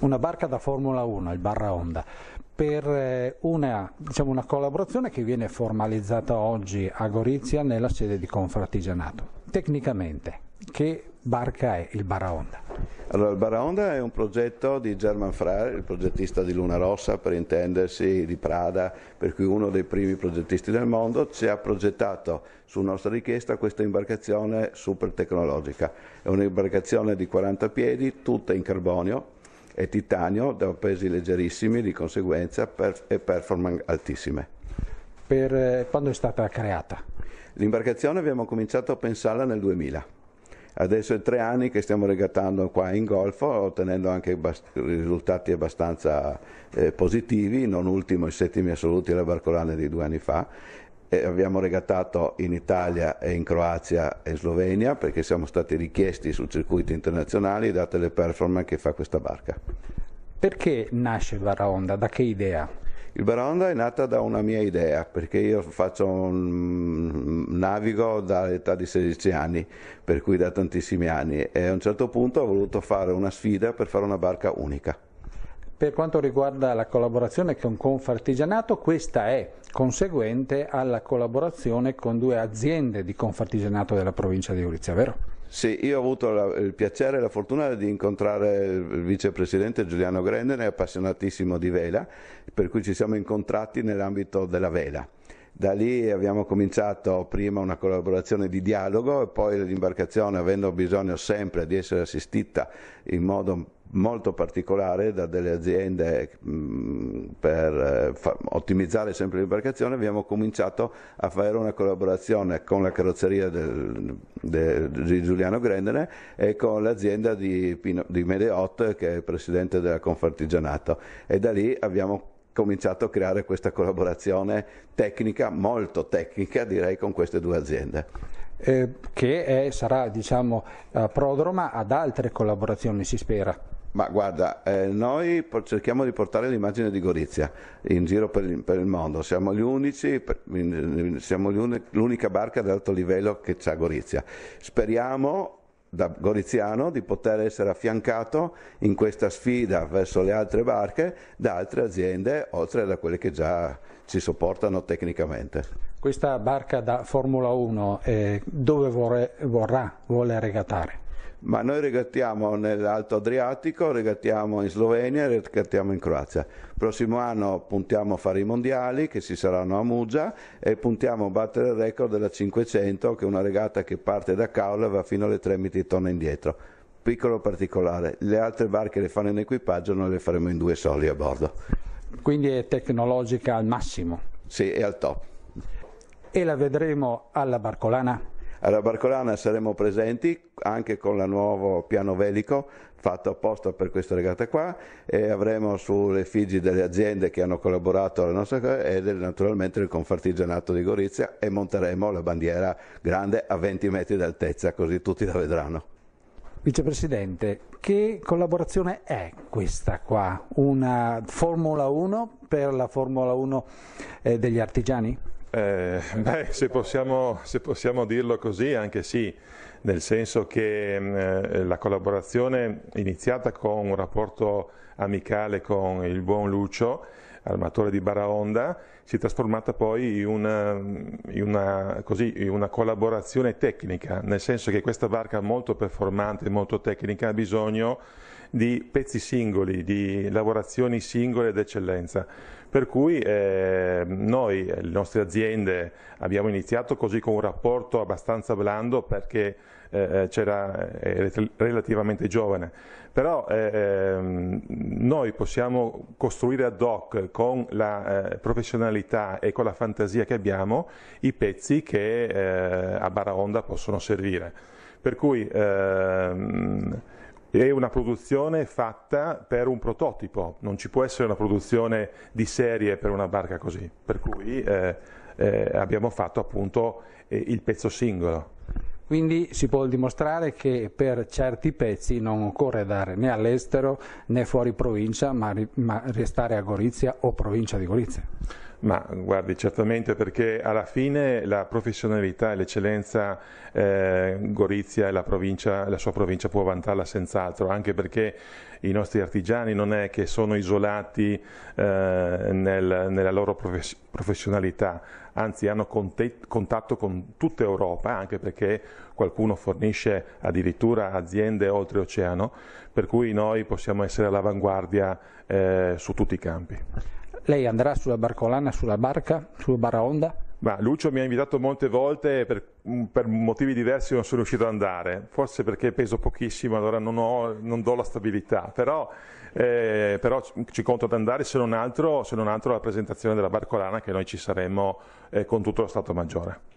una barca da Formula 1, il Barra Honda, per eh, una, diciamo, una, collaborazione che viene formalizzata oggi a Gorizia nella sede di Confratigianato. Tecnicamente, che barca è il Barra Honda? Allora, il Barra Honda è un progetto di German Frère, il progettista di Luna Rossa, per intendersi, di Prada, per cui uno dei primi progettisti del mondo, ci ha progettato su nostra richiesta questa imbarcazione super tecnologica. È un'imbarcazione di 40 piedi, tutta in carbonio, e titanio da pesi leggerissimi di conseguenza per, e performance altissime. Per, eh, quando è stata creata? L'imbarcazione abbiamo cominciato a pensarla nel 2000. Adesso è tre anni che stiamo regattando qua in Golfo, ottenendo anche bast- risultati abbastanza eh, positivi, non ultimo i settimi assoluti alla Barcolana di due anni fa, eh, abbiamo regattato in Italia e in Croazia e in Slovenia perché siamo stati richiesti sul circuito internazionale date le performance che fa questa barca. Perché nasce Varaonda? Da che idea? Il Varaonda è nata da una mia idea, perché io faccio un navigo dall'età di 16 anni, per cui da tantissimi anni, e a un certo punto ho voluto fare una sfida per fare una barca unica per quanto riguarda la collaborazione con Confartigianato, questa è conseguente alla collaborazione con due aziende di Confartigianato della provincia di Ulizia, vero? Sì, io ho avuto la, il piacere e la fortuna di incontrare il vicepresidente Giuliano Grendene, appassionatissimo di vela, per cui ci siamo incontrati nell'ambito della vela da lì abbiamo cominciato prima una collaborazione di dialogo e poi l'imbarcazione, avendo bisogno sempre di essere assistita in modo molto particolare da delle aziende mm, per eh, ottimizzare sempre l'imbarcazione, abbiamo cominciato a fare una collaborazione con la carrozzeria del, del, di Giuliano Grendene e con l'azienda di, di Medeot che è il presidente della Confartigianato e da lì abbiamo cominciato a creare questa collaborazione tecnica, molto tecnica direi, con queste due aziende. Eh, che è, sarà diciamo, eh, prodroma ad altre collaborazioni, si spera. Ma guarda, eh, noi cerchiamo di portare l'immagine di Gorizia in giro per il, per il mondo, siamo, gli unici, siamo l'unica barca ad alto livello che c'è a Gorizia. Speriamo da Goriziano di poter essere affiancato in questa sfida verso le altre barche da altre aziende oltre da quelle che già ci sopportano tecnicamente. Questa barca da Formula 1 eh, dove vorre, vorrà, vuole regatare? ma noi regattiamo nell'Alto Adriatico, regattiamo in Slovenia e regattiamo in Croazia. Il prossimo anno puntiamo a fare i mondiali che si saranno a Muggia e puntiamo a battere il record della 500 che è una regata che parte da Kaula e va fino alle 3 miti torna indietro. Piccolo particolare, le altre barche le fanno in equipaggio, noi le faremo in due soli a bordo. Quindi è tecnologica al massimo. Sì, è al top. E la vedremo alla Barcolana? Alla Barcolana saremo presenti anche con il nuovo piano velico fatto apposta per questa regata qua e avremo sulle figi delle aziende che hanno collaborato alla nostra cosa e naturalmente il Confartigianato di Gorizia e monteremo la bandiera grande a 20 metri d'altezza così tutti la vedranno. Vicepresidente, che collaborazione è questa qua? Una Formula 1 per la Formula 1 eh, degli artigiani? Eh, beh, se possiamo, se possiamo, dirlo così, anche sì, nel senso che mm, eh, la collaborazione iniziata con un rapporto amicale con il buon Lucio, armatore di Baraonda, si è trasformata poi in una, in, una, così, in una, collaborazione tecnica, nel senso che questa barca molto performante, molto tecnica, ha bisogno di pezzi singoli, di lavorazioni singole d'eccellenza. Per cui eh, noi, le nostre aziende, abbiamo iniziato così con un rapporto abbastanza blando perché eh, eh c'era eh, relativamente giovane, però eh, ehm, noi possiamo costruire ad hoc con la eh, professionalità e con la fantasia che abbiamo i pezzi che eh, a Baraonda possono servire. Per cui ehm, è una produzione fatta per un prototipo, non ci può essere una produzione di serie per una barca così, per cui eh, eh, abbiamo fatto appunto eh, il pezzo singolo. Quindi si può dimostrare che per certi pezzi non occorre andare né all'estero né fuori provincia, ma, ma restare a Gorizia o provincia di Gorizia. Ma guardi, certamente perché alla fine la professionalità e l'eccellenza eh, Gorizia e la, la sua provincia può vantarla senz'altro, anche perché i nostri artigiani non è che sono isolati eh, nel, nella loro profes professionalità, anzi hanno contatto con tutta Europa, anche perché qualcuno fornisce addirittura aziende oltreoceano, per cui noi possiamo essere all'avanguardia eh, su tutti i campi. Lei andrà sulla barcolana, sulla barca, sulla baraonda? Ma Lucio mi ha invitato molte volte e per, mm, per, motivi diversi non sono riuscito ad andare, forse perché peso pochissimo, allora non, ho, non do la stabilità, però, eh, però, ci conto ad andare se non altro, se non altro alla presentazione della Barcolana che noi ci saremmo eh, con tutto lo Stato Maggiore.